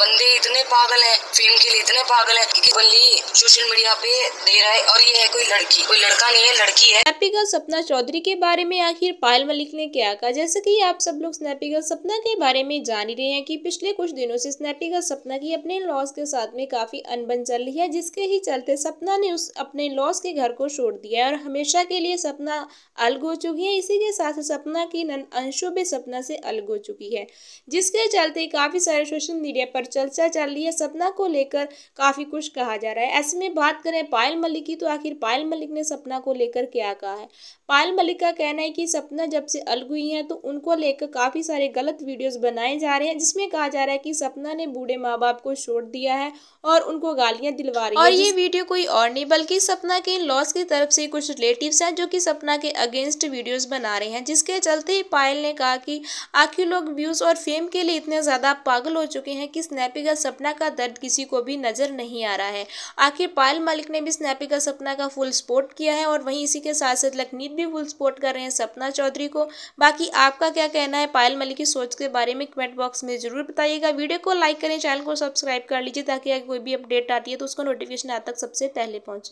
बंदे इतने पागल हैं फेम के लिए इतने पागल हैं कि बल्ली सोशल मीडिया पे दे रहा है और ये है कोई लड़की कोई लड़का नहीं है लड़की है गर्ल सपना चौधरी के बारे में आखिर पायल मलिक ने क्या कहा जैसे कि आप सब लोग स्नैपी गर्ल सपना के बारे में जान ही रहे हैं कि पिछले कुछ दिनों से स्नैपी गर्ल सपना की अपने लॉस के साथ में काफी अनबन चल रही है जिसके ही चलते सपना ने उस अपने लॉस के घर को छोड़ दिया है और हमेशा के लिए सपना अलग हो चुकी है इसी के साथ सपना की नन अंशु भी सपना से अलग हो चुकी है जिसके चलते काफी सारे सोशल मीडिया पर चर्चा चल रही है सपना को लेकर काफ़ी कुछ कहा जा रहा है ऐसे में बात करें पायल मलिक की तो आखिर पायल मलिक ने सपना को लेकर क्या कहा है पायल मलिक का कहना है कि सपना जब से अलग हुई है तो उनको लेकर काफ़ी सारे गलत वीडियोस बनाए जा रहे हैं जिसमें कहा जा रहा है कि सपना ने बूढ़े माँ बाप को छोड़ दिया है और उनको गालियाँ दिलवा रही और है और ये वीडियो कोई और नहीं बल्कि सपना के लॉस की तरफ से कुछ रिलेटिव हैं जो कि सपना के अगेंस्ट वीडियोज बना रहे हैं जिसके चलते ही पायल ने कहा कि आखिर लोग व्यूज़ और फेम के लिए इतने ज़्यादा पागल हो चुके हैं किस स्नैपी का सपना का दर्द किसी को भी नज़र नहीं आ रहा है आखिर पायल मलिक ने भी स्नैपी का सपना का फुल सपोर्ट किया है और वहीं इसी के साथ साथ लखनीत भी फुल सपोर्ट कर रहे हैं सपना चौधरी को बाकी आपका क्या कहना है पायल मलिक की सोच के बारे में कमेंट बॉक्स में ज़रूर बताइएगा वीडियो को लाइक करें चैनल को सब्सक्राइब कर लीजिए ताकि अगर कोई भी अपडेट आती है तो उसका नोटिफिकेशन आज तक सबसे पहले पहुंचे